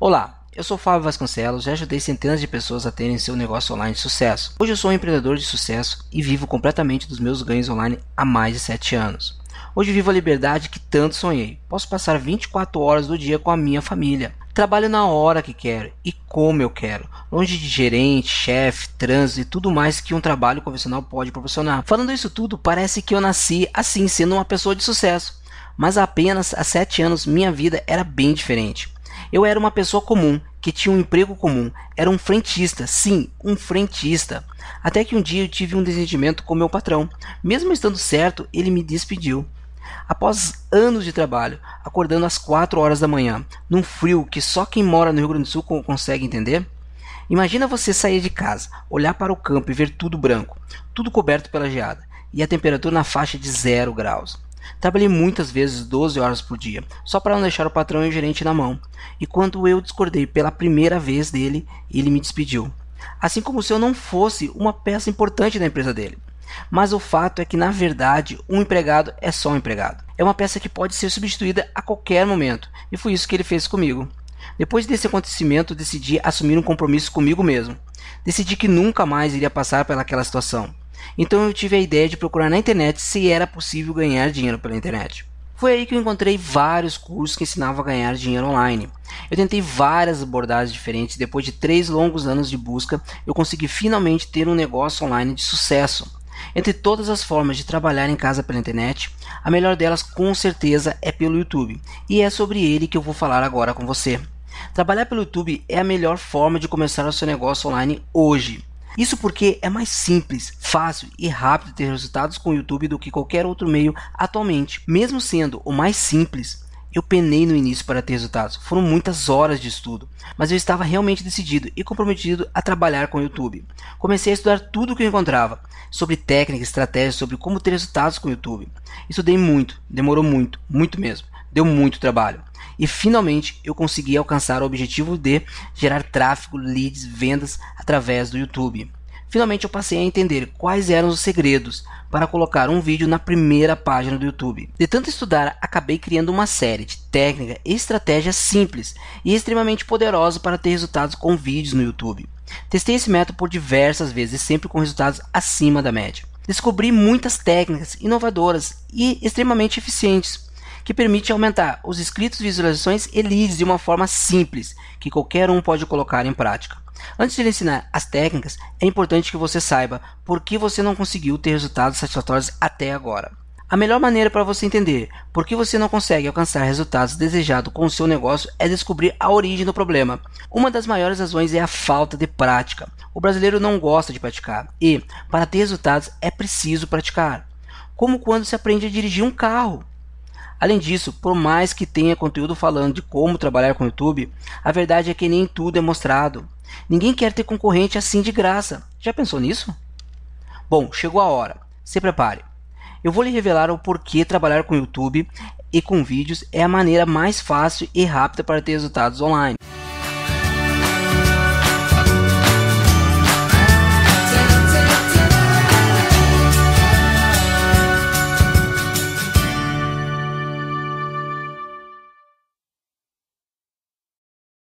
Olá, eu sou Fábio Vasconcelos e ajudei centenas de pessoas a terem seu negócio online de sucesso. Hoje eu sou um empreendedor de sucesso e vivo completamente dos meus ganhos online há mais de 7 anos. Hoje vivo a liberdade que tanto sonhei. Posso passar 24 horas do dia com a minha família. Trabalho na hora que quero e como eu quero, longe de gerente, chefe, trânsito e tudo mais que um trabalho convencional pode proporcionar. Falando isso tudo, parece que eu nasci assim, sendo uma pessoa de sucesso. Mas há apenas há 7 anos minha vida era bem diferente. Eu era uma pessoa comum, que tinha um emprego comum. Era um frentista, sim, um frentista. Até que um dia eu tive um desentendimento com meu patrão. Mesmo estando certo, ele me despediu. Após anos de trabalho, acordando às 4 horas da manhã, num frio que só quem mora no Rio Grande do Sul consegue entender, imagina você sair de casa, olhar para o campo e ver tudo branco, tudo coberto pela geada, e a temperatura na faixa de 0 graus. Trabalhei muitas vezes 12 horas por dia, só para não deixar o patrão e o gerente na mão. E quando eu discordei pela primeira vez dele, ele me despediu. Assim como se eu não fosse uma peça importante da empresa dele. Mas o fato é que, na verdade, um empregado é só um empregado. É uma peça que pode ser substituída a qualquer momento, e foi isso que ele fez comigo. Depois desse acontecimento, decidi assumir um compromisso comigo mesmo. Decidi que nunca mais iria passar pelaquela situação. Então eu tive a ideia de procurar na internet se era possível ganhar dinheiro pela internet. Foi aí que eu encontrei vários cursos que ensinavam a ganhar dinheiro online. Eu tentei várias abordagens diferentes e depois de três longos anos de busca, eu consegui finalmente ter um negócio online de sucesso. Entre todas as formas de trabalhar em casa pela internet, a melhor delas com certeza é pelo YouTube, e é sobre ele que eu vou falar agora com você. Trabalhar pelo YouTube é a melhor forma de começar o seu negócio online hoje. Isso porque é mais simples, fácil e rápido ter resultados com o YouTube do que qualquer outro meio atualmente. Mesmo sendo o mais simples, eu penei no início para ter resultados. Foram muitas horas de estudo, mas eu estava realmente decidido e comprometido a trabalhar com o YouTube. Comecei a estudar tudo o que eu encontrava, sobre técnicas, estratégias, sobre como ter resultados com o YouTube. Estudei muito, demorou muito, muito mesmo. Deu muito trabalho. E finalmente eu consegui alcançar o objetivo de gerar tráfego, leads, vendas através do YouTube. Finalmente eu passei a entender quais eram os segredos para colocar um vídeo na primeira página do YouTube. De tanto estudar, acabei criando uma série de técnica e estratégias simples e extremamente poderosa para ter resultados com vídeos no YouTube. Testei esse método por diversas vezes, sempre com resultados acima da média. Descobri muitas técnicas inovadoras e extremamente eficientes que permite aumentar os inscritos visualizações e leads de uma forma simples, que qualquer um pode colocar em prática. Antes de lhe ensinar as técnicas, é importante que você saiba por que você não conseguiu ter resultados satisfatórios até agora. A melhor maneira para você entender por que você não consegue alcançar resultados desejados com o seu negócio é descobrir a origem do problema. Uma das maiores razões é a falta de prática. O brasileiro não gosta de praticar e, para ter resultados, é preciso praticar. Como quando se aprende a dirigir um carro. Além disso, por mais que tenha conteúdo falando de como trabalhar com o YouTube, a verdade é que nem tudo é mostrado. Ninguém quer ter concorrente assim de graça. Já pensou nisso? Bom, chegou a hora. Se prepare. Eu vou lhe revelar o porquê trabalhar com o YouTube e com vídeos é a maneira mais fácil e rápida para ter resultados online.